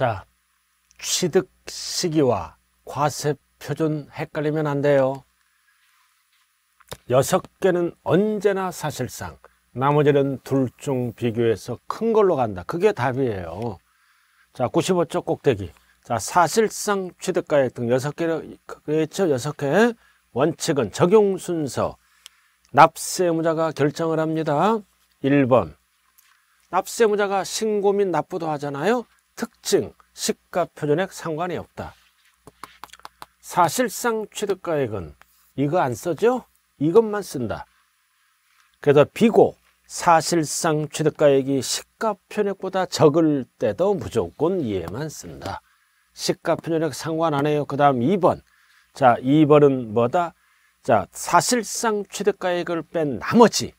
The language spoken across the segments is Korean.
자, 취득 시기와 과세 표준 헷갈리면 안 돼요. 여섯 개는 언제나 사실상 나머지는 둘 중 비교해서 큰 걸로 간다. 그게 답이에요. 자, 95쪽 꼭대기. 자, 사실상 취득가액 등 여섯 개 그렇죠. 여섯 개 원칙은 적용 순서. 납세 무자가 결정을 합니다. 1번. 납세 무자가 신고 및 납부도 하잖아요. 특징, 시가 표준액 상관이 없다. 사실상 취득가액은 이거 안 쓰죠? 이것만 쓴다. 그래서 비고 사실상 취득가액이 시가 표준액보다 적을 때도 무조건 얘만 쓴다. 시가 표준액 상관 안 해요. 그 다음 2번. 자, 2번은 뭐다? 자, 사실상 취득가액을 뺀 나머지.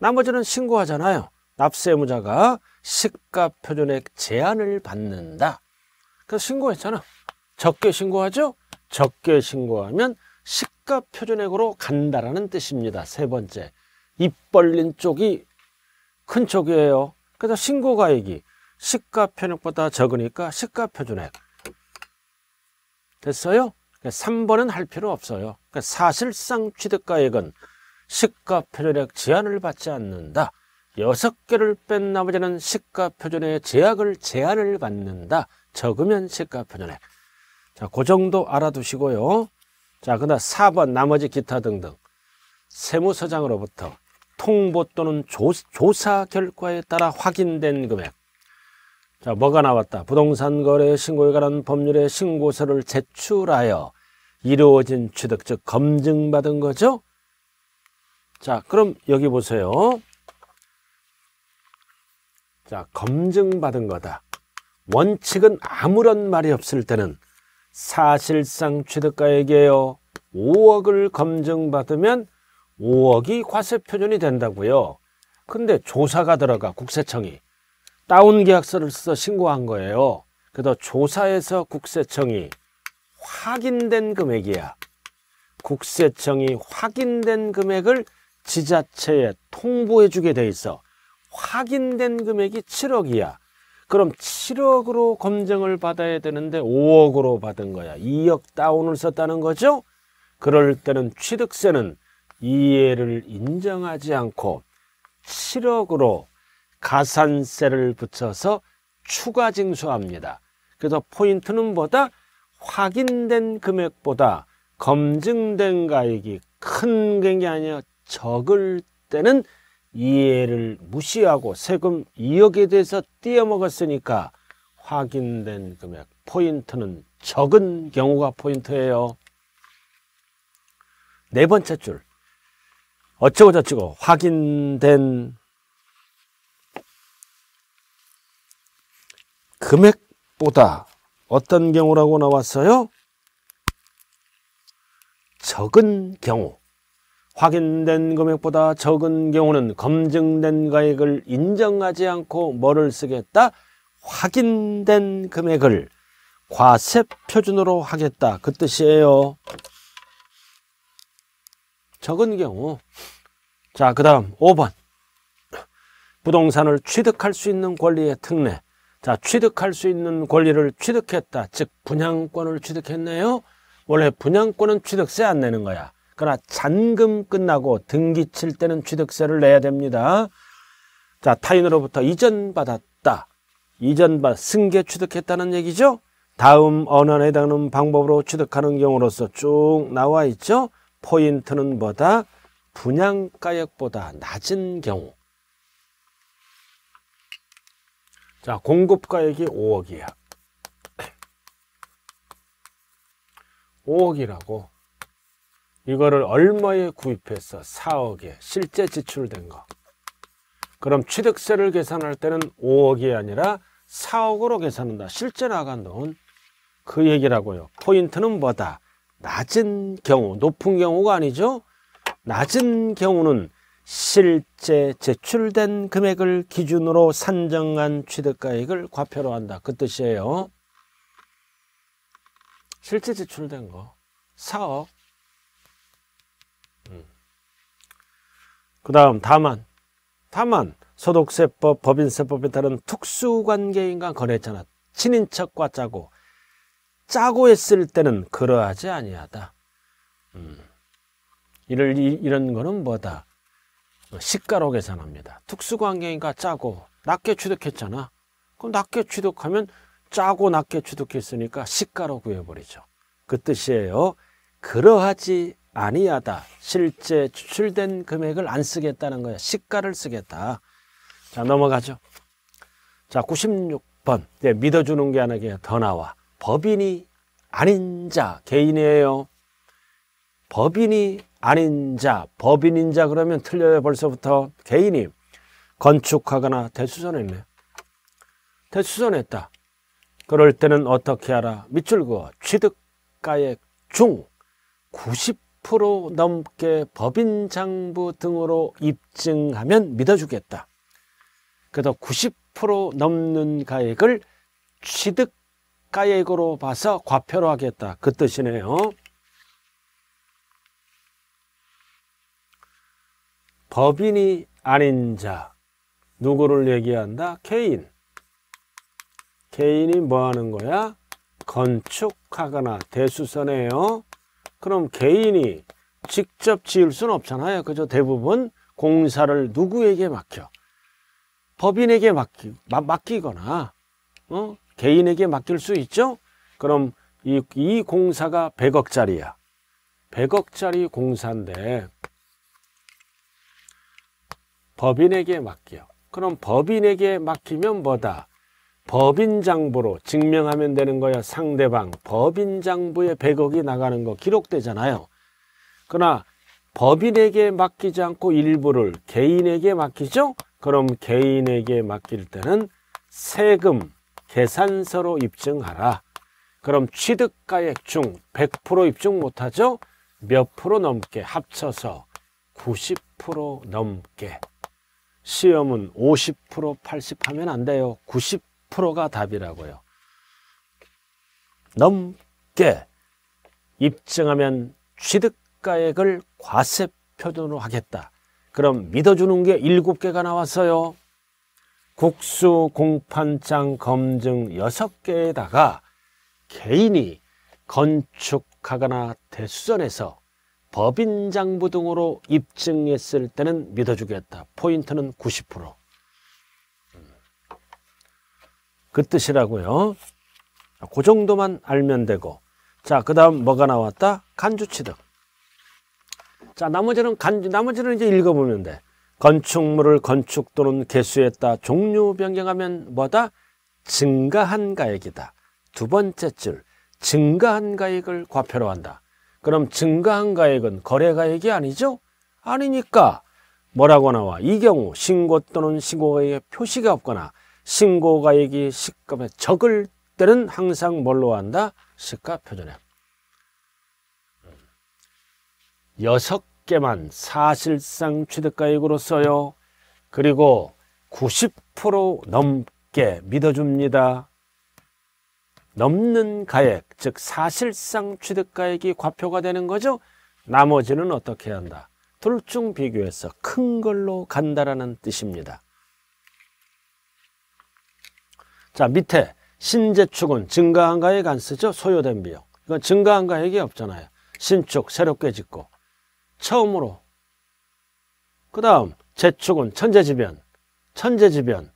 나머지는 신고하잖아요. 납세의무자가 시가 표준액 제한을 받는다. 그래서 신고했잖아. 적게 신고하죠? 적게 신고하면 시가 표준액으로 간다라는 뜻입니다. 세 번째. 입 벌린 쪽이 큰 쪽이에요. 그래서 신고가액이 시가 표준액보다 적으니까 시가 표준액. 됐어요? 3번은 그러니까 할 필요 없어요. 그러니까 사실상 취득가액은 시가 표준액 제한을 받지 않는다. 여섯 개를뺀 나머지는 시가표준의 제약을 제한을 받는다. 적으면 시가표준에. 자, 그 정도 알아두시고요. 자, 그다음 4번 나머지 기타 등등. 세무서장으로부터 통보 또는 조, 조사 결과에 따라 확인된 금액. 자, 뭐가 나왔다. 부동산 거래 신고에 관한 법률의 신고서를 제출하여 이루어진 취득, 즉 검증받은 거죠. 자, 그럼 여기 보세요. 자, 검증받은 거다. 원칙은 아무런 말이 없을 때는 사실상 취득가액이에요. 5억을 검증받으면 5억이 과세표준이 된다고요. 근데 조사가 들어가 국세청이 다운 계약서를 써 신고한 거예요. 그래서 조사에서 국세청이 확인된 금액이야. 국세청이 확인된 금액을 지자체에 통보해 주게 돼 있어. 확인된 금액이 7억이야. 그럼 7억으로 검증을 받아야 되는데 5억으로 받은 거야. 2억 다운을 썼다는 거죠? 그럴 때는 취득세는 이해를 인정하지 않고 7억으로 가산세를 붙여서 추가 징수합니다. 그래서 포인트는 보다 확인된 금액보다 검증된 가액이 큰 게 아니라 적을 때는 이해를 무시하고 세금 2억에 대해서 떼어먹었으니까 확인된 금액 포인트는 적은 경우가 포인트예요. 네 번째 줄 어쩌고저쩌고 확인된 금액보다 어떤 경우라고 나왔어요? 적은 경우 확인된 금액보다 적은 경우는 검증된 가액을 인정하지 않고 뭐를 쓰겠다? 확인된 금액을 과세 표준으로 하겠다 그 뜻이에요 적은 경우 자그 다음 5번 부동산을 취득할 수 있는 권리의 특례 자 취득할 수 있는 권리를 취득했다 즉 분양권을 취득했네요 원래 분양권은 취득세 안 내는 거야 그러나 잔금 끝나고 등기 칠 때는 취득세를 내야 됩니다. 자, 타인으로부터 이전받았다. 이전받, 승계 취득했다는 얘기죠? 다음 언어에 해당하는 방법으로 취득하는 경우로서 쭉 나와 있죠? 포인트는 뭐다? 분양가액보다 낮은 경우. 자, 공급가액이 5억이야. 5억이라고 이거를 얼마에 구입해서 4억에 실제 지출된 거. 그럼 취득세를 계산할 때는 5억이 아니라 4억으로 계산한다. 실제 나간 돈. 그 얘기라고요. 포인트는 뭐다? 낮은 경우, 높은 경우가 아니죠. 낮은 경우는 실제 제출된 금액을 기준으로 산정한 취득가액을 과표로 한다. 그 뜻이에요. 실제 제출된 거. 4억. 그 다음 다만 다만 소득세법 법인세법에 따른 특수관계인과 거래했잖아 친인척과 짜고 짜고 했을 때는 그러하지 아니하다 음. 이를, 이런 거는 뭐다 시가로 계산합니다 특수관계인과 짜고 낮게 취득했잖아 그럼 낮게 취득하면 짜고 낮게 취득했으니까 시가로 구해버리죠 그 뜻이에요 그러하지 아니하다. 실제 추출된 금액을 안 쓰겠다는 거야. 시가를 쓰겠다. 자, 넘어가죠. 자, 96번. 네, 예, 믿어주는 게 하나 더 나와. 법인이 아닌 자, 개인이에요. 법인이 아닌 자, 법인인 자 그러면 틀려요. 벌써부터 개인이 건축하거나 대수선했네. 대수선했다. 그럴 때는 어떻게 하라? 밑줄 그어. 취득가액 중10% 넘게 법인 장부 등으로 입증하면 믿어주겠다. 그래도 90% 넘는 가액을 취득 가액으로 봐서 과표로 하겠다. 그 뜻이네요. 법인이 아닌 자. 누구를 얘기한다? 개인. 개인이 뭐 하는 거야? 건축하거나 대수선해요. 그럼 개인이 직접 지을 수는 없잖아요. 그죠? 대부분 공사를 누구에게 맡겨? 법인에게 맡기, 맡기거나 어? 개인에게 맡길 수 있죠? 그럼 이, 이 공사가 100억짜리야. 100억짜리 공사인데 법인에게 맡겨. 그럼 법인에게 맡기면 뭐다? 법인장부로 증명하면 되는 거야 상대방 법인장부에 100억이 나가는 거 기록되잖아요 그러나 법인에게 맡기지 않고 일부를 개인에게 맡기죠 그럼 개인에게 맡길 때는 세금 계산서로 입증하라 그럼 취득가액중 100% 입증 못하죠 몇 프로 넘게 합쳐서 90% 넘게 시험은 50% 80 하면 안 돼요 100%가 답이라고요. 넘게 입증하면 취득가액을 과세 표준으로 하겠다. 그럼 믿어주는 게 7개가 나왔어요. 국수 공판장 검증 6개에다가 개인이 건축하거나 대수전에서 법인 장부 등으로 입증했을 때는 믿어주겠다. 포인트는 90%. 그 뜻이라고요. 그 정도만 알면 되고 자, 그 다음 뭐가 나왔다? 간주취득. 자, 나머지는 간, 주 나머지는 이제 읽어보면 돼. 건축물을 건축 또는 개수했다. 종류 변경하면 뭐다? 증가한 가액이다. 두 번째 줄. 증가한 가액을 과표로 한다. 그럼 증가한 가액은 거래 가액이 아니죠? 아니니까 뭐라고 나와? 이 경우 신고 또는 신고의 표시가 없거나 신고가액이 시가에 적을 때는 항상 뭘로 한다? 시가 표준에 여섯 개만 사실상 취득가액으로 써요. 그리고 90% 넘게 믿어줍니다. 넘는 가액, 즉 사실상 취득가액이 과표가 되는 거죠. 나머지는 어떻게 한다? 둘 중 비교해서 큰 걸로 간다라는 뜻입니다. 자 밑에 신재축은 증가한 가액 안 쓰죠? 소요된 비용. 이건 증가한 가액이 없잖아요. 신축 새롭게 짓고 처음으로 그 다음 재축은 천재지변 천재지변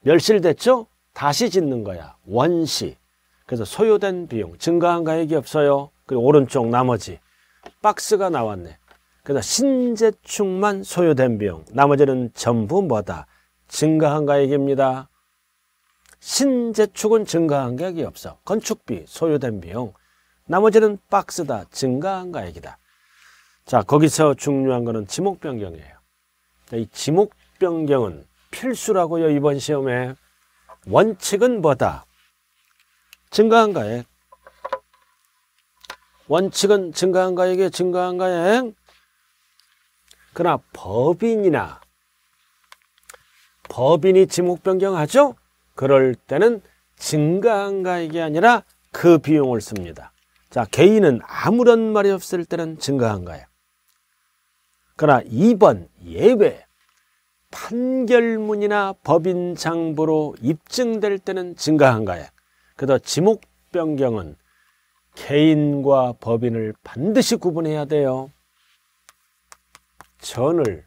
멸실됐죠? 다시 짓는 거야. 원시. 그래서 소요된 비용 증가한 가액이 없어요. 그리고 오른쪽 나머지 박스가 나왔네. 그래서 신재축만 소요된 비용 나머지는 전부 뭐다? 증가한 가액입니다. 신재축은 증가한 가액이 없어 건축비, 소요된 비용, 나머지는 박스다 증가한 가액이다. 자 거기서 중요한 거는 지목 변경이에요. 이 지목 변경은 필수라고요 이번 시험에 원칙은 뭐다? 증가한 가액 원칙은 증가한 가액에 증가한 가액 그러나 법인이나 법인이 지목 변경하죠? 그럴 때는 증가한가액이 아니라 그 비용을 씁니다. 자, 개인은 아무런 말이 없을 때는 증가한가액. 그러나 2번 예외 판결문이나 법인 장부로 입증될 때는 증가한가액. 그래서 지목 변경은 개인과 법인을 반드시 구분해야 돼요. 전을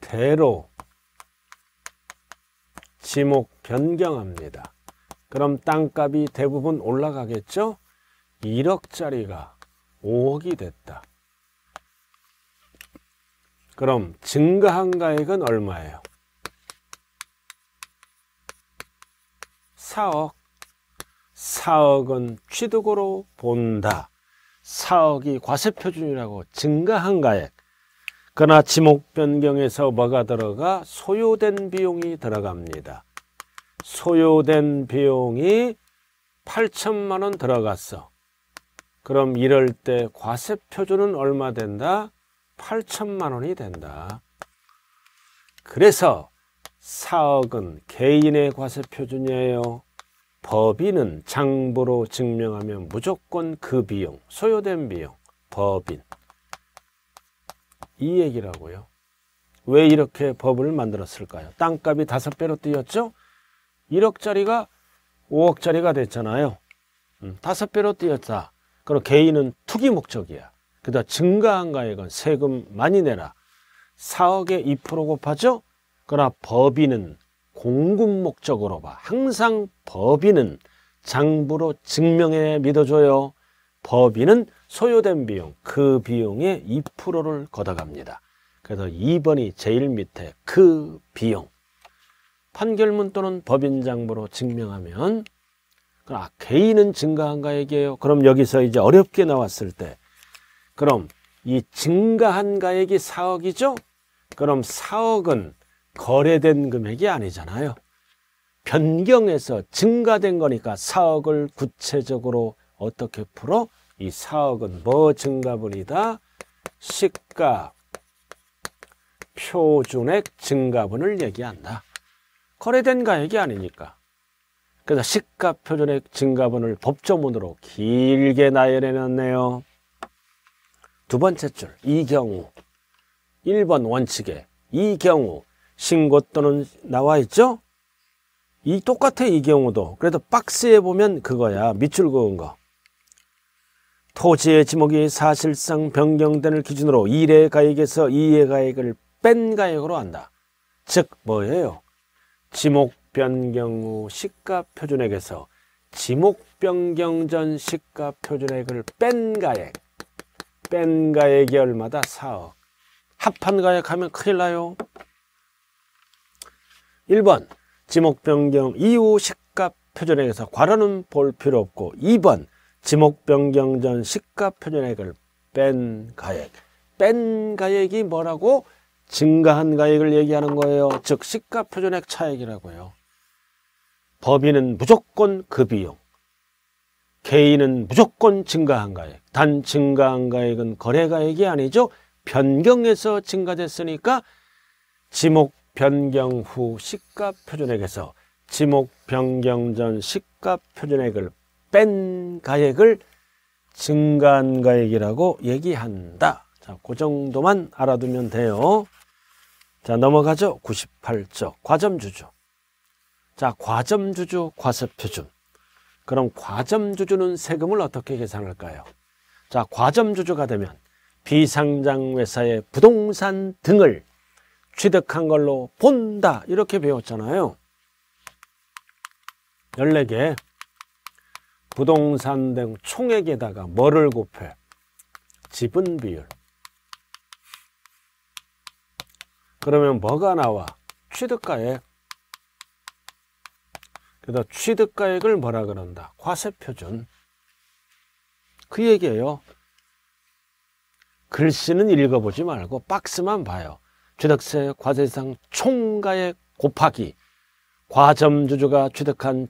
대로 지목 변경합니다. 그럼 땅값이 대부분 올라가겠죠? 1억짜리가 5억이 됐다. 그럼 증가한 가액은 얼마예요? 4억. 4억은 취득으로 본다. 4억이 과세표준이라고 증가한 가액. 그러나 지목 변경에서 뭐가 들어가? 소요된 비용이 들어갑니다. 소요된 비용이 8천만 원 들어갔어. 그럼 이럴 때 과세표준은 얼마 된다? 8천만 원이 된다. 그래서 4억은 개인의 과세표준이에요. 법인은 장부로 증명하면 무조건 그 비용, 소요된 비용, 법인. 이 얘기라고요. 왜 이렇게 법을 만들었을까요? 땅값이 다섯 배로 뛰었죠? 1억짜리가 5억짜리가 됐잖아요. 음, 다섯 배로 뛰었다. 그럼 개인은 투기 목적이야. 그다 증가한 가액은 세금 많이 내라. 4억에 2% 곱하죠? 그러나 법인은 공급 목적으로 봐. 항상 법인은 장부로 증명해 믿어줘요. 법인은 소요된 비용, 그 비용의 2%를 걷어갑니다. 그래서 2번이 제일 밑에 그 비용. 판결문 또는 법인장부로 증명하면 그, 아, 개인은 증가한가 액이에요 그럼 여기서 이제 어렵게 나왔을 때 그럼 이 증가한 가액이 4억이죠? 그럼 4억은 거래된 금액이 아니잖아요. 변경해서 증가된 거니까 4억을 구체적으로 어떻게 풀어? 이 사억은 뭐 증가분이다? 시가 표준액 증가분을 얘기한다. 거래된 가액이 아니니까. 그래서 시가 표준액 증가분을 법조문으로 길게 나열해놨네요. 두 번째 줄, 이 경우. 1번 원칙에 이 경우 신고 또는 나와 있죠? 이 똑같아 이 경우도 그래도 박스에 보면 그거야 밑줄 그은 거 토지의 지목이 사실상 변경된을 기준으로 1의 가액에서 2의 가액을 뺀 가액으로 한다. 즉 뭐예요? 지목 변경 후 시가 표준액에서 지목 변경 전 시가 표준액을 뺀 가액 뺀 가액이 얼마다? 4억 합한 가액하면 큰일 나요 1번 지목 변경 이후 시가 표준액에서 과로는 볼 필요 없고 2번 지목 변경 전 시가 표준액을 뺀 가액. 뺀 가액이 뭐라고? 증가한 가액을 얘기하는 거예요. 즉 시가 표준액 차액이라고요. 법인은 무조건 그 비용. 개인은 무조건 증가한 가액. 단 증가한 가액은 거래 가액이 아니죠. 변경에서 증가됐으니까 지목 변경 후 시가 표준액에서 지목 변경 전 시가 표준액을 뺀 가액을 증간 가액이라고 얘기한다. 자, 그 정도만 알아두면 돼요. 자, 넘어가죠. 98쪽. 과점주주. 자, 과점주주 과세표준. 그럼 과점주주는 세금을 어떻게 계산할까요? 자, 과점주주가 되면 비상장 회사의 부동산 등을 취득한 걸로 본다. 이렇게 배웠잖아요. 14개. 부동산 등 총액에다가 뭐를 곱해? 지분 비율. 그러면 뭐가 나와? 취득가액. 그래 취득가액을 뭐라 그런다? 과세표준. 그 얘기예요. 글씨는 읽어보지 말고 박스만 봐요. 취득세 과세상 총가액 곱하기 과점주주가 취득한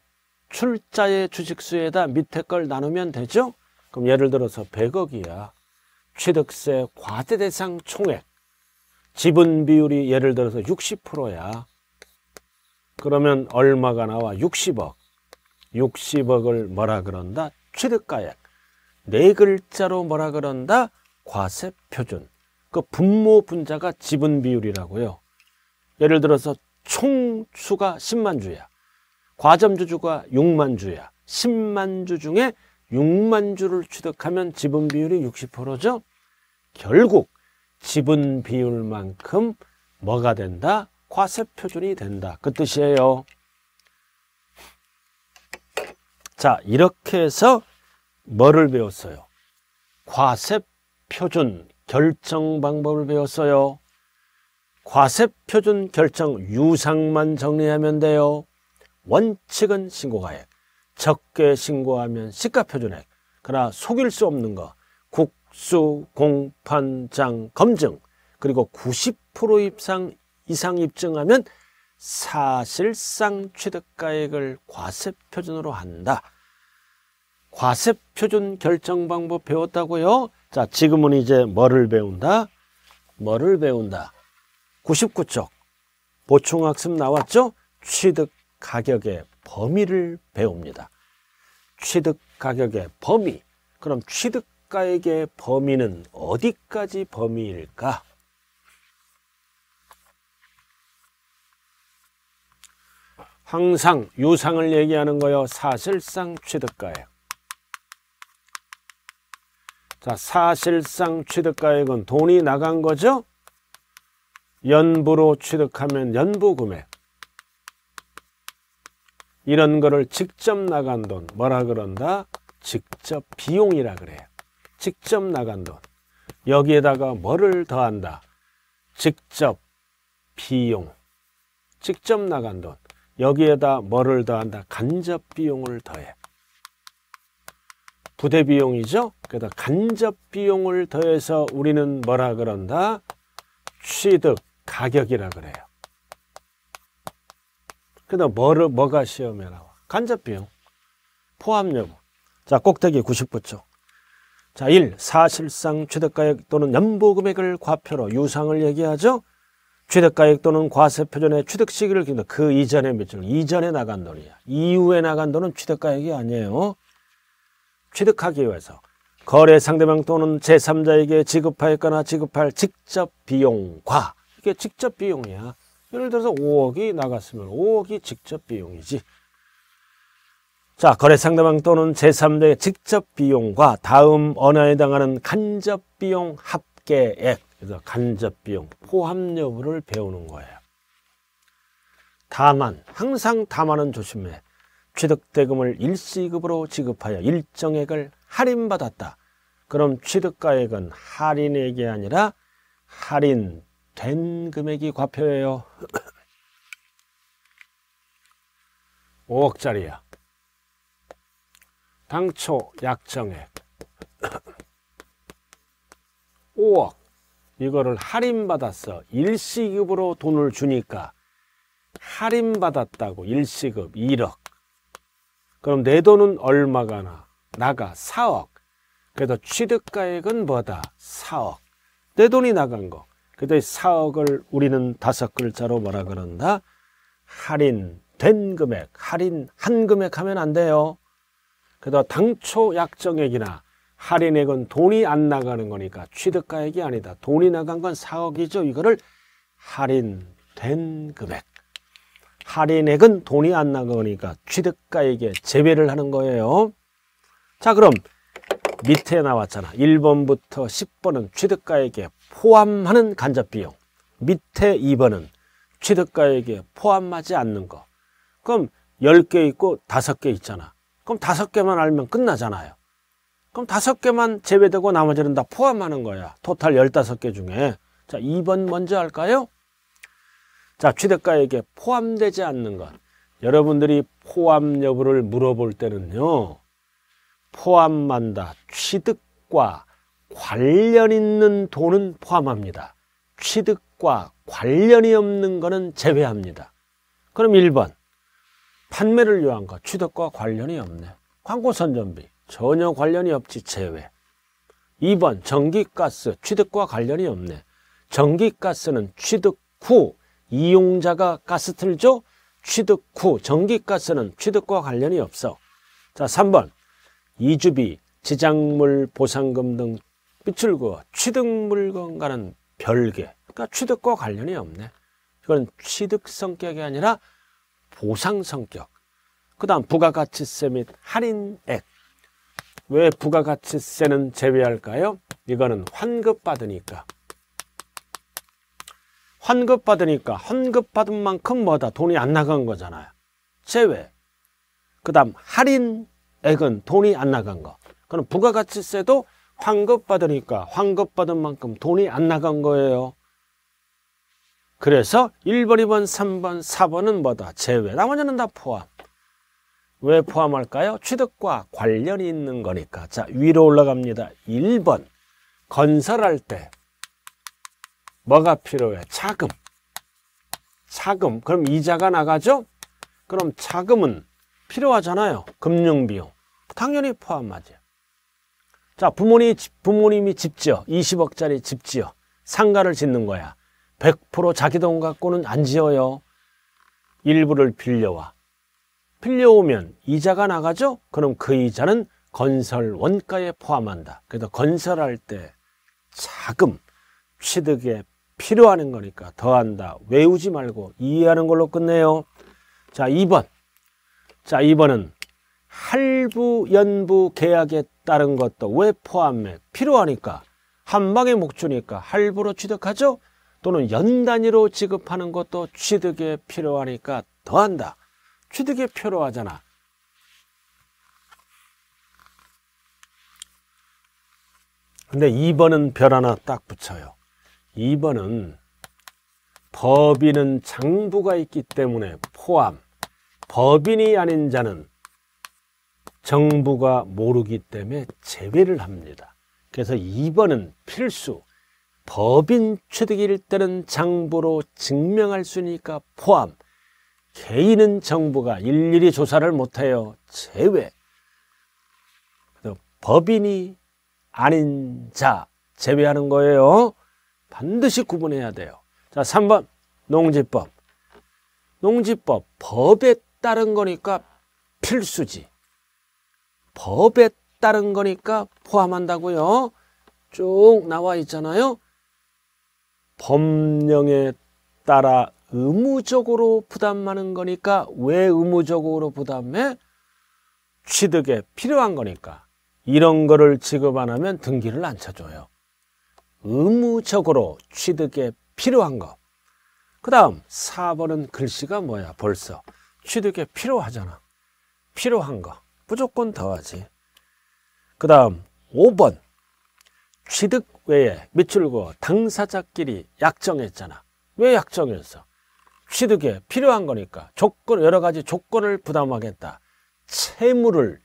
출자의 주식수에다 밑에 걸 나누면 되죠? 그럼 예를 들어서 100억이야. 취득세 과세 대상 총액. 지분 비율이 예를 들어서 60%야. 그러면 얼마가 나와? 60억. 60억을 뭐라 그런다? 취득가액. 네 글자로 뭐라 그런다? 과세 표준. 그 분모 분자가 지분 비율이라고요. 예를 들어서 총수가 10만 주야. 과점주주가 6만 주야. 10만 주 중에 6만 주를 취득하면 지분 비율이 60%죠. 결국 지분 비율만큼 뭐가 된다? 과세 표준이 된다. 그 뜻이에요. 자, 이렇게 해서 뭐를 배웠어요? 과세 표준 결정 방법을 배웠어요. 과세 표준 결정 유상만 정리하면 돼요. 원칙은 신고가액, 적게 신고하면 시가표준액, 그러나 속일 수 없는 거, 국수, 공판장, 검증, 그리고 90% 이상, 이상 입증하면 사실상 취득가액을 과세표준으로 한다. 과세표준 결정 방법 배웠다고요? 자, 지금은 이제 뭐를 배운다? 뭐를 배운다? 99쪽. 보충학습 나왔죠? 취득 가격의 범위를 배웁니다. 취득 가격의 범위. 그럼 취득가액의 범위는 어디까지 범위일까? 항상 요상을 얘기하는 거요. 사실상 취득가액. 자, 사실상 취득가액은 돈이 나간 거죠? 연부로 취득하면 연부금액. 이런 거를 직접 나간 돈 뭐라 그런다? 직접 비용이라 그래요. 직접 나간 돈. 여기에다가 뭐를 더한다? 직접 비용. 직접 나간 돈. 여기에다 뭐를 더한다? 간접 비용을 더해. 부대 비용이죠? 그래서 간접 비용을 더해서 우리는 뭐라 그런다? 취득 가격이라 그래요. 근데 뭐를, 뭐가 시험에 나와? 간접비용, 포함 여부. 자, 꼭대기 99쪽. 자, 1. 사실상 취득가액 또는 연보금액을 과표로 유상을 얘기하죠. 취득가액 또는 과세표준의 취득 시기를 기준그이전에 며칠, 이전에 나간 돈이야. 이후에 나간 돈은 취득가액이 아니에요. 취득하기 위해서 거래 상대방 또는 제3자에게 지급하였거나 지급할 직접 비용과 이게 직접 비용이야. 예를 들어서 5억이 나갔으면 5억이 직접 비용이지. 자, 거래 상대방 또는 제3자의 직접 비용과 다음 언어에 해당하는 간접 비용 합계액, 그래서 간접 비용 포함 여부를 배우는 거예요. 다만, 항상 다만은 조심해. 취득대금을 일시급으로 지급하여 일정액을 할인받았다. 그럼 취득가액은 할인액이 아니라 할인 된 금액이 과표예요. 5억짜리야. 당초 약정액 5억. 이거를 할인받았어. 일시급으로 돈을 주니까 할인받았다고 일시급 1억. 그럼 내 돈은 얼마가 나? 나가 4억. 그래서 취득가액은 뭐다? 4억. 내 돈이 나간 거. 그때 사억을 우리는 다섯 글자로 뭐라 그런다? 할인된 금액, 할인한 금액 하면 안 돼요. 그다 당초 약정액이나 할인액은 돈이 안 나가는 거니까 취득가액이 아니다. 돈이 나간 건 4억이죠. 이거를 할인된 금액. 할인액은 돈이 안 나가니까 취득가액에 제외를 하는 거예요. 자, 그럼 밑에 나왔잖아. 1번부터 10번은 취득가액에 포함하는 간접 비용. 밑에 2번은 취득가액에 포함하지 않는 거. 그럼 10개 있고 5개 있잖아. 그럼 5개만 알면 끝나잖아요. 그럼 5개만 제외되고 나머지는 다 포함하는 거야. 토탈 15개 중에. 자, 2번 먼저 할까요? 자, 취득가액에 포함되지 않는 것. 여러분들이 포함 여부를 물어볼 때는요. 포함한다. 취득과 관련 있는 돈은 포함합니다. 취득과 관련이 없는 것은 제외합니다. 그럼 1번 판매를 위한 것 취득과 관련이 없네. 광고 선전비 전혀 관련이 없지 제외. 2번 전기가스 취득과 관련이 없네. 전기가스는 취득 후 이용자가 가스 틀죠? 취득 후 전기가스는 취득과 관련이 없어. 자, 3번 이주비, 지작물 보상금 등 삐출고 취득 물건과는 별개 그러니까 취득과 관련이 없네 이건 취득 성격이 아니라 보상 성격 그 다음 부가가치세 및 할인액 왜 부가가치세는 제외할까요? 이거는 환급받으니까 환급받으니까 환급받은 만큼 뭐다 돈이 안 나간 거잖아요 제외 그 다음 할인액은 돈이 안 나간 거 그럼 부가가치세도 환급 받으니까 환급 받은 만큼 돈이 안 나간 거예요. 그래서 1번, 2번, 3번, 4번은 뭐다? 제외. 나머지는 다 포함. 왜 포함할까요? 취득과 관련이 있는 거니까. 자, 위로 올라갑니다. 1번. 건설할 때 뭐가 필요해? 자금자금 그럼 이자가 나가죠? 그럼 자금은 필요하잖아요. 금융비용. 당연히 포함하죠. 자, 부모님, 부모님이 집 지어. 20억짜리 집 지어. 상가를 짓는 거야. 100% 자기 돈 갖고는 안 지어요. 일부를 빌려와. 빌려오면 이자가 나가죠? 그럼 그 이자는 건설 원가에 포함한다. 그래서 건설할 때 자금, 취득에 필요한 거니까 더한다. 외우지 말고 이해하는 걸로 끝내요. 자, 2번. 자, 2번은 할부 연부 계약에 다른 것도 왜 포함해? 필요하니까. 한 방에 목 주니까 할부로 취득하죠? 또는 연 단위로 지급하는 것도 취득에 필요하니까 더한다. 취득에 필요하잖아. 근데 2번은 별 하나 딱 붙여요. 2번은 법인은 장부가 있기 때문에 포함, 법인이 아닌 자는 정부가 모르기 때문에 제외를 합니다. 그래서 2번은 필수 법인 취득일 때는 장부로 증명할 수 있으니까 포함 개인은 정부가 일일이 조사를 못해요. 제외 법인이 아닌 자 제외하는 거예요. 반드시 구분해야 돼요. 자, 3번 농지법. 농지법 법에 따른 거니까 필수지. 법에 따른 거니까 포함한다고요. 쭉 나와 있잖아요. 법령에 따라 의무적으로 부담하는 거니까 왜 의무적으로 부담해? 취득에 필요한 거니까 이런 거를 지급 안 하면 등기를 안 쳐줘요. 의무적으로 취득에 필요한 거. 그 다음 4번은 글씨가 뭐야 벌써. 취득에 필요하잖아. 필요한 거. 무조건 더하지. 그 다음 5번 취득 외에 밑줄고 당사자끼리 약정했잖아. 왜 약정했어? 취득에 필요한 거니까 조건 여러 가지 조건을 부담하겠다. 채무를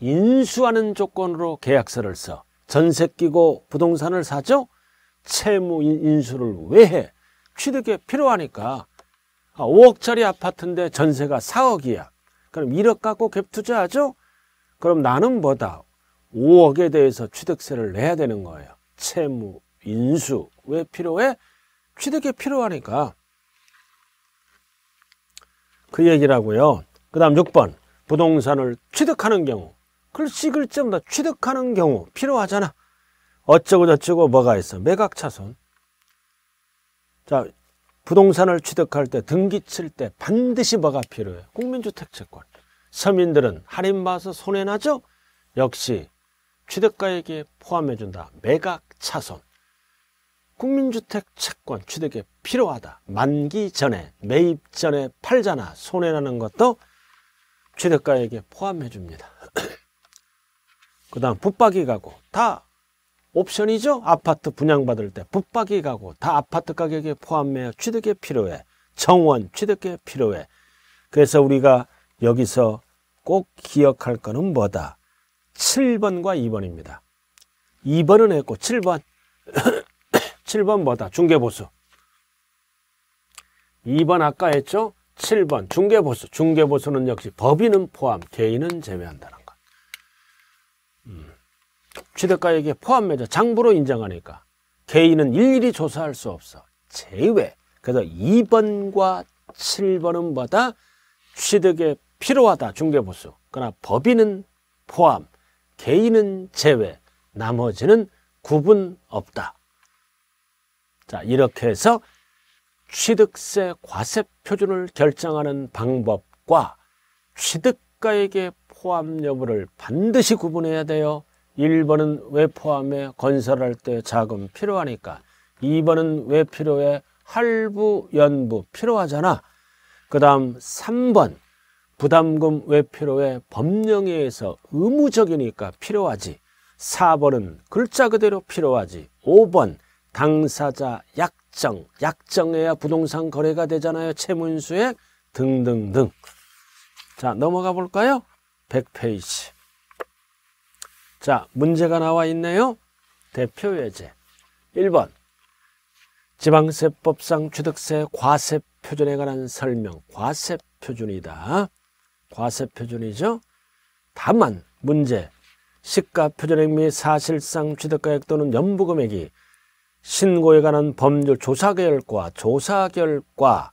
인수하는 조건으로 계약서를 써. 전세 끼고 부동산을 사죠? 채무 인수를 왜 해? 취득에 필요하니까. 아, 5억짜리 아파트인데 전세가 4억이야. 그럼 1억 갖고 갭 투자하죠? 그럼 나는 뭐다? 5억에 대해서 취득세를 내야 되는 거예요. 채무, 인수. 왜 필요해? 취득이 필요하니까. 그 얘기라고요. 그 다음 6번. 부동산을 취득하는 경우. 글씨 글자보다 취득하는 경우. 필요하잖아. 어쩌고저쩌고 뭐가 있어. 매각차손. 자, 부동산을 취득할 때 등기 칠 때 반드시 뭐가 필요해요? 국민주택 채권. 서민들은 할인 받아서 손해 나죠? 역시 취득가액에 포함해 준다. 매각 차손. 국민주택 채권 취득에 필요하다. 만기 전에 매입 전에 팔잖아. 손해 나는 것도 취득가액에 포함해 줍니다. 그다음 붙박이 가구 다 옵션이죠. 아파트 분양받을 때 붙박이 가구 다 아파트 가격에 포함해 취득에 필요해. 정원 취득에 필요해. 그래서 우리가 여기서 꼭 기억할 거는 뭐다? 7번과 2번입니다. 2번은 했고 7번. 7번 뭐다? 중개보수. 2번 아까 했죠? 7번 중개보수. 중개보수는 역시 법인은 포함, 개인은 제외한다는 취득가액에 포함해서 장부로 인정하니까 개인은 일일이 조사할 수 없어 제외 그래서 2번과 7번은 뭐다? 취득에 필요하다 중개보수 그러나 법인은 포함 개인은 제외 나머지는 구분 없다 자 이렇게 해서 취득세 과세 표준을 결정하는 방법과 취득가액의 포함 여부를 반드시 구분해야 돼요 1번은 왜 포함해 건설할 때 자금 필요하니까 2번은 왜 필요해 할부 연부 필요하잖아 그 다음 3번 부담금 왜 필요해 법령에 의해서 의무적이니까 필요하지 4번은 글자 그대로 필요하지 5번 당사자 약정 약정해야 부동산 거래가 되잖아요 채문수액 등등등 자 넘어가 볼까요 100페이지 자, 문제가 나와 있네요. 대표 예제. 1번. 지방세법상 취득세 과세 표준에 관한 설명. 과세 표준이다. 과세 표준이죠. 다만 문제. 시가 표준액 및 사실상 취득가액 또는 연부금액이 신고에 관한 법률 조사 결과, 조사 결과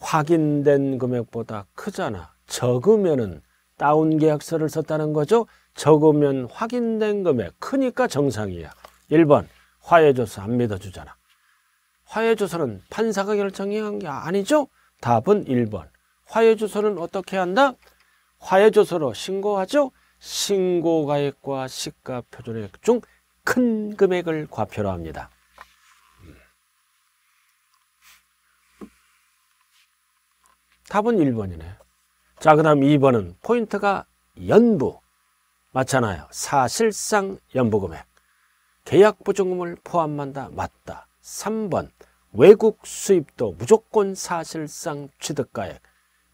확인된 금액보다 크잖아. 적으면은 다운 계약서를 썼다는 거죠. 적으면 확인된 금액 크니까 정상이야. 1번 화해조서안 믿어주잖아. 화해조서는 판사가 결정한 게 아니죠? 답은 1번. 화해조서는 어떻게 한다? 화해조서로 신고하죠? 신고가액과 시가표준액 중 큰 금액을 과표로 합니다. 음. 답은 1번이네. 자, 그 다음 2번은 포인트가 연부. 맞잖아요. 사실상 연부금액. 계약 보증금을 포함한다. 맞다. 3번. 외국 수입도 무조건 사실상 취득가액.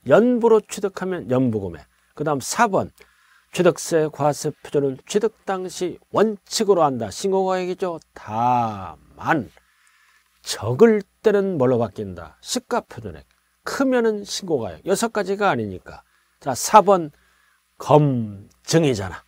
연부로 취득하면 연부금액. 그 다음 4번. 취득세 과세 표준은 취득 당시 원칙으로 한다. 신고가액이죠. 다만 적을 때는 뭘로 바뀐다. 시가 표준액. 크면은 신고가액. 여섯 가지가 아니니까. 자, 4번 검증이잖아.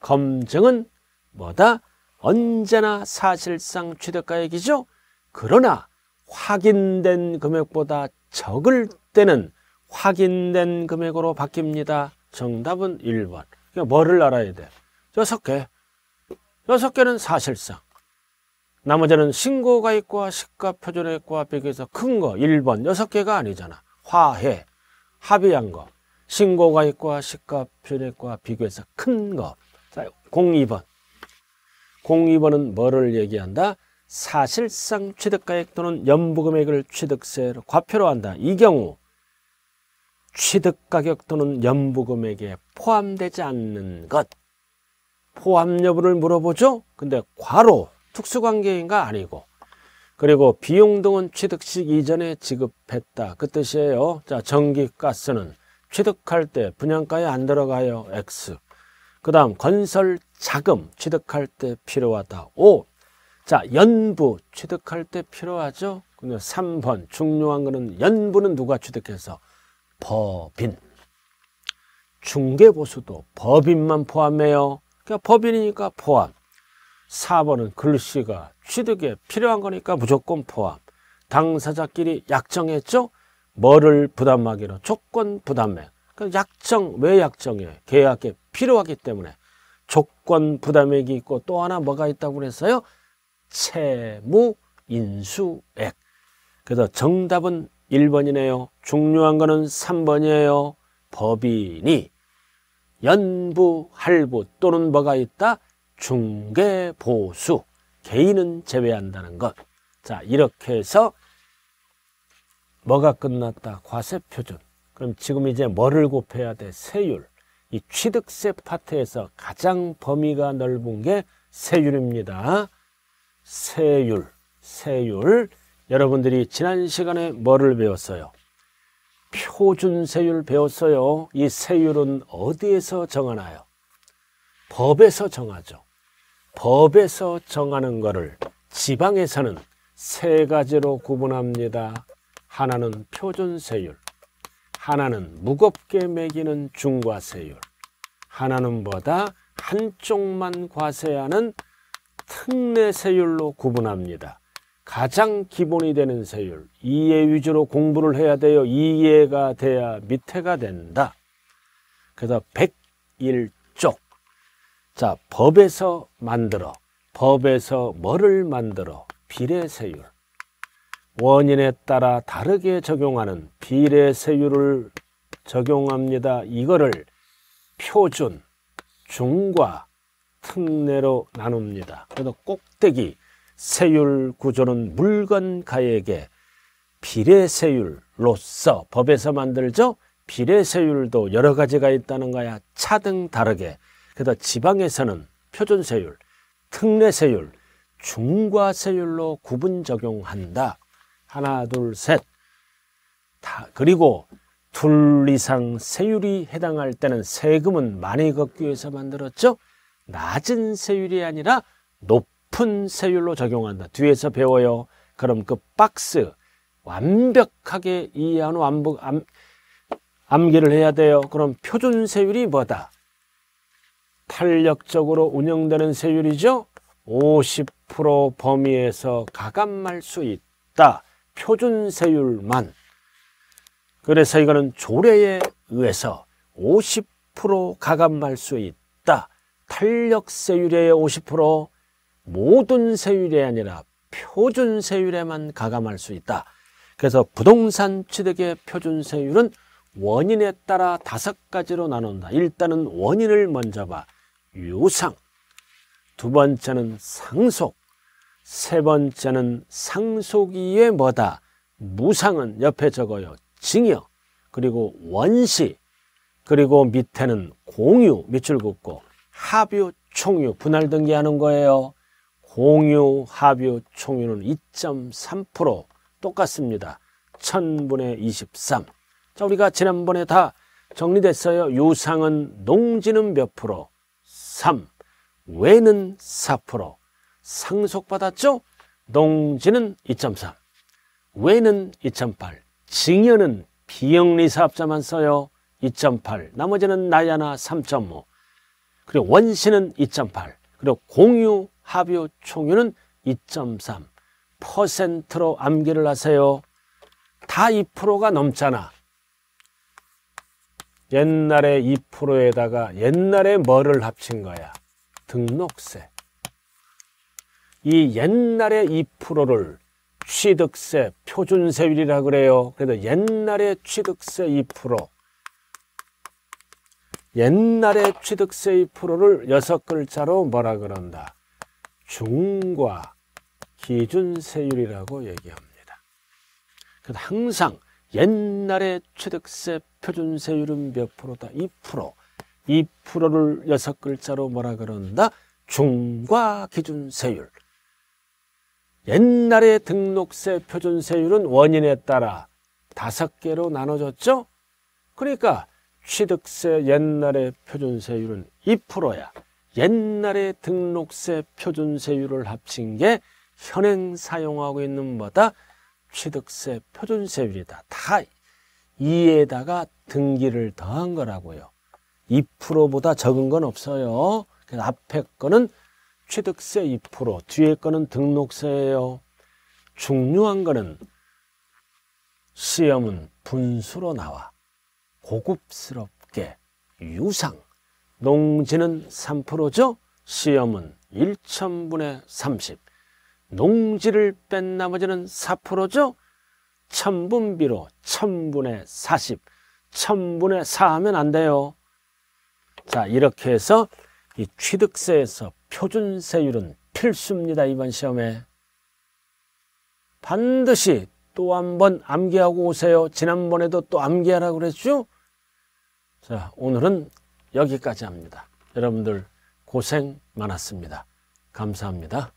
검증은 뭐다? 언제나 사실상 취득가액이죠 그러나 확인된 금액보다 적을 때는 확인된 금액으로 바뀝니다. 정답은 1번. 그러니까 뭐를 알아야 돼? 여섯 개. 여섯 개는 사실상. 나머지는 신고가액과 시가표준액과 비교해서 큰 거 1번 여섯 개가 아니잖아. 화해, 합의한 거. 신고가액과 시가표준액과 비교해서 큰 거. 02번. 02번은 뭐를 얘기한다? 사실상 취득가액 또는 연부금액을 취득세로 과표로 한다. 이 경우 취득가격 또는 연부금액에 포함되지 않는 것 포함 여부를 물어보죠. 근데 과로 특수관계인가 아니고 그리고 비용 등은 취득식 이전에 지급했다. 그 뜻이에요. 자, 전기 가스는 취득할 때 분양가에 안 들어가요. X. 그 다음 건설 자금 취득할 때 필요하다. 5. 자, 연부 취득할 때 필요하죠. 근데 3번 중요한 거는 연부는 누가 취득해서 법인. 중개보수도 법인만 포함해요. 그러니까 법인이니까 포함. 4번은 글씨가 취득에 필요한 거니까 무조건 포함. 당사자끼리 약정했죠? 뭐를 부담하기로? 조건 부담액. 그 약정, 왜약정에 계약에 필요하기 때문에. 조건 부담액이 있고 또 하나 뭐가 있다고 그랬어요? 채무 인수액. 그래서 정답은 1번이네요. 중요한 거는 3번이에요. 법인이 연부, 할부 또는 뭐가 있다? 중개보수. 개인은 제외한다는 것. 자, 이렇게 해서 뭐가 끝났다? 과세 표준. 그럼 지금 이제 뭐를 곱해야 돼? 세율. 이 취득세 파트에서 가장 범위가 넓은 게 세율입니다. 세율, 세율. 여러분들이 지난 시간에 뭐를 배웠어요? 표준세율 배웠어요. 이 세율은 어디에서 정하나요? 법에서 정하죠. 법에서 정하는 것을 지방에서는 세 가지로 구분합니다. 하나는 표준세율, 하나는 무겁게 매기는 중과세율, 하나는 보다 한쪽만 과세하는 특례세율로 구분합니다. 가장 기본이 되는 세율, 이해 위주로 공부를 해야 돼요. 이해가 돼야 밑에가 된다. 그래서 101쪽. 자, 법에서 만들어. 법에서 뭐를 만들어? 비례세율. 원인에 따라 다르게 적용하는 비례세율을 적용합니다. 이거를 표준, 중과, 특례로 나눕니다. 그래서 꼭대기 세율 구조는 물건 가액의 비례세율로서 법에서 만들죠. 비례세율도 여러 가지가 있다는 거야. 차등 다르게. 그래서 지방에서는 표준세율, 특례세율, 중과세율로 구분 적용한다. 하나, 둘, 셋. 다, 그리고 둘 이상 세율이 해당할 때는 세금은 많이 걷기 위해서 만들었죠. 낮은 세율이 아니라 높은 세율로 적용한다. 뒤에서 배워요. 그럼 그 박스 완벽하게 이해한 후암 암, 암기를 해야 돼요. 그럼 표준 세율이 뭐다? 탄력적으로 운영되는 세율이죠. 50% 범위에서 가감할 수 있다. 표준세율만 그래서 이거는 조례에 의해서 50% 가감할 수 있다. 탄력세율의 50% 모든 세율이 아니라 표준세율에만 가감할 수 있다. 그래서 부동산 취득의 표준세율은 원인에 따라 다섯 가지로 나눈다. 일단은 원인을 먼저 봐. 유상. 두 번째는 상속. 세 번째는 상속이의 뭐다? 무상은 옆에 적어요. 증여. 그리고 원시. 그리고 밑에는 공유 밑줄 긋고 합유, 총유 분할 등기하는 거예요. 공유, 합유, 총유는 2.3% 똑같습니다. 1000분의 23. 자, 우리가 지난번에 다 정리됐어요. 유상은 농지는 몇 프로? 3. 외는 4%. 상속받았죠? 농지는 2.4, 외는 2.8, 증여는 비영리 사업자만 써요. 2.8, 나머지는 나야나 3.5, 그리고 원시는 2.8, 그리고 공유, 합유, 총유는 2.3로 암기를 하세요. 다 2%가 넘잖아. 옛날에 2%에다가 옛날에 뭐를 합친 거야? 등록세. 이 옛날에 2를 취득세 표준세율이라 그래요. 그래서 옛날에 취득세 2% 옛날에 취득세 2%를 여섯 글자로 뭐라 그런다. 중과 기준세율이라고 얘기합니다. 그래서 항상 옛날에 취득세 표준세율은 몇 프로다? 2% 2%를 여섯 글자로 뭐라 그런다? 중과 기준세율 옛날에 등록세 표준세율은 원인에 따라 다섯 개로 나눠졌죠? 그러니까 취득세 옛날의 표준세율은 2%야. 옛날의 등록세 표준세율을 합친 게 현행 사용하고 있는 뭐다? 취득세 표준세율이다. 다 2에다가 등기를 더한 거라고요. 2%보다 적은 건 없어요. 앞에 거는 취득세 2%, 뒤에 거는 등록세예요. 중요한 거는 시험은 분수로 나와 고급스럽게 유상 농지는 3%죠? 시험은 1천분의 30 농지를 뺀 나머지는 4%죠? 천분비로 천분의 40 천분의 4 하면 안 돼요 자 이렇게 해서 이 취득세에서 표준세율은 필수입니다. 이번 시험에. 반드시 또 한 번 암기하고 오세요. 지난번에도 또 암기하라고 그랬죠? 자, 오늘은 여기까지 합니다. 여러분들 고생 많았습니다. 감사합니다.